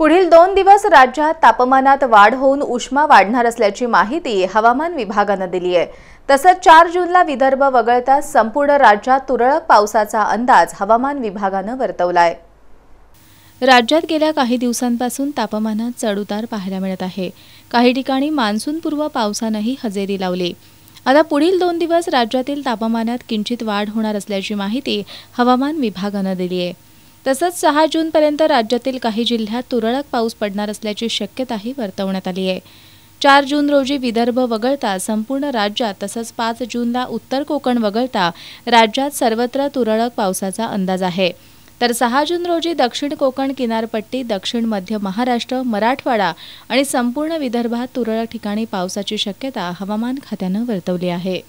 पुढील दोन दिवस राज्यात तापमानात वाढ होऊन उष्मा वाढणार असल्याची माहिती हवामान विभागानं दिली आहे तसंच चार जूनला विदर्भ वगळता संपूर्ण राज्यात तुरळक पावसाचा अंदाज हवामान विभागानं वर्तवला आहे राज्यात गेल्या काही दिवसांपासून तापमानात चढउतार पाहायला मिळत आहे काही ठिकाणी मान्सूनपूर्व पावसानंही हजेरी लावली आता पुढील दोन दिवस राज्यातील तापमानात किंचित वाढ होणार असल्याची माहिती हवामान विभागानं दिली आहे तसंच सहा जूनपर्यंत राज्यातील काही जिल्ह्यात तुरळक पाऊस पडणार असल्याची शक्यताही वर्तवण्यात आली आहे चार जून रोजी विदर्भ वगळता संपूर्ण राज्यात तसंच पाच जूनला उत्तर कोकण वगळता राज्यात सर्वत्र तुरळक पावसाचा अंदाज आहे तर सहा जून रोजी दक्षिण कोकण किनारपट्टी दक्षिण मध्य महाराष्ट्र मराठवाडा आणि संपूर्ण विदर्भात तुरळक ठिकाणी पावसाची शक्यता हवामान खात्यानं वर्तवली आहे